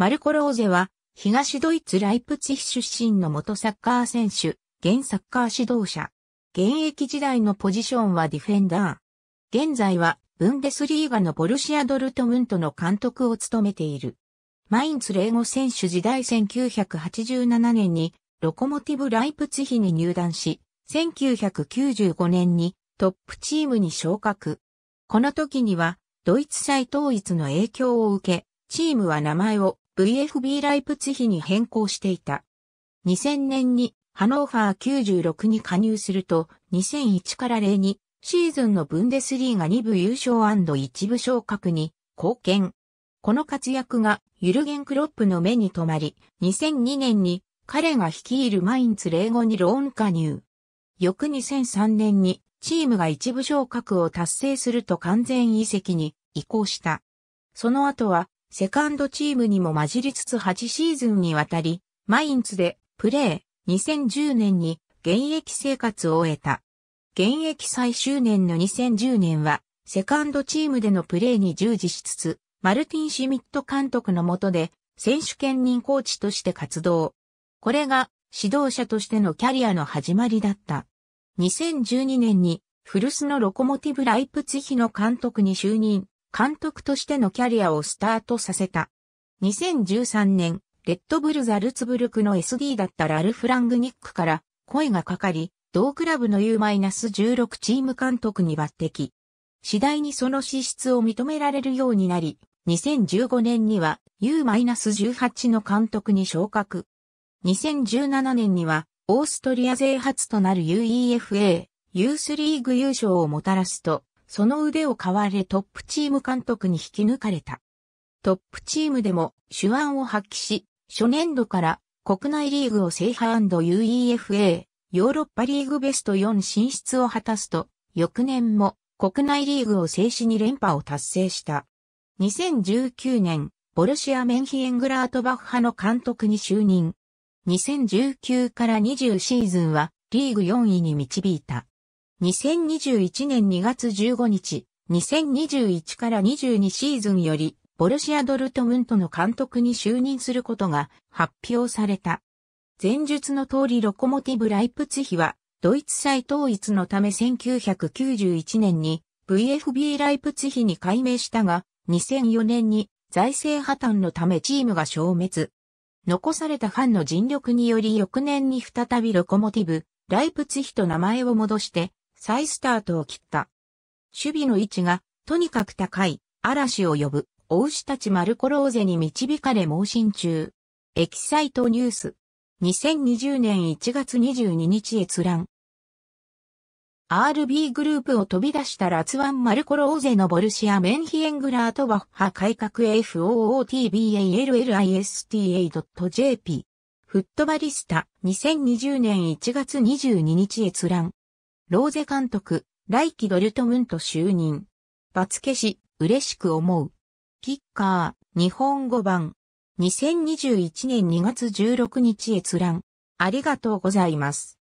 マルコ・ローゼは、東ドイツ・ライプツィヒ出身の元サッカー選手、現サッカー指導者。現役時代のポジションはディフェンダー。現在は、ブンデスリーガのボルシア・ドルトムントの監督を務めている。マインツ・レーゴ選手時代1987年に、ロコモティブ・ライプツィヒに入団し、1995年にトップチームに昇格。この時には、ドイツ再統一の影響を受け、チームは名前を VFB ライプツヒに変更していた。2000年にハノーファー96に加入すると、2001から02シーズンのブンデスリーが2部優勝 &1 部昇格に貢献。この活躍がユルゲン・クロップの目に留まり、2002年に彼が率いるマインツ05にローン加入。翌2003年にチームが一部昇格を達成すると完全移籍に移行した。その後はセカンドチームにも混じりつつ8シーズンにわたり、マインツでプレー2010年に現役生活を終えた。現役最終年の2010年は、セカンドチームでのプレーに従事しつつ、マルティン・シミット監督の下で、選手兼任コーチとして活動。これが、指導者としてのキャリアの始まりだった。2012年に、古巣のロコモティブ・ライプツヒの監督に就任。監督としてのキャリアをスタートさせた。2013年、レッドブルザルツブルクの SD だったラルフ・ラングニックから声がかかり、同クラブの U-16 チーム監督に抜擢。次第にその資質を認められるようになり、2015年には U-18 の監督に昇格。2017年にはオーストリア勢初となる UEFA ユースリーグ優勝をもたらすと、その腕を買われトップチーム監督に引き抜かれた。トップチームでも手腕を発揮し、初年度から国内リーグを制覇 &UEFA、ヨーロッパリーグベスト4進出を果たすと、翌年も国内リーグを制止に連覇を達成した。2019年、ボルシア・メンヒエングラートバッハの監督に就任。2019から20シーズンはリーグ4位に導いた。2021年2月15日、2021から22シーズンより、ボルシア・ドルトムントの監督に就任することが発表された。前述の通りロコモティブ・ライプツヒは、ドイツ再統一のため1991年に VFB ライプツヒに改名したが、2004年に財政破綻のためチームが消滅。残されたファンの尽力により翌年に再びロコモティブ、ライプツヒと名前を戻して再スタートを切った。守備の位置が、とにかく高い、嵐を呼ぶ、お牛たちマルコローゼに導かれ盲信中。エキサイトニュース。2020年1月22日閲覧。RB グループを飛び出したラツワン・マルコローゼのボルシア・メンヒエングラートバッハ改革 FOOTBALLISTA.jp。フットバリスタ2020年1月22日閲覧。ローゼ監督、来季ドルトムント就任。バツケシ、嬉しく思う。キッカー、日本語版。2021年2月16日閲覧。ありがとうございます。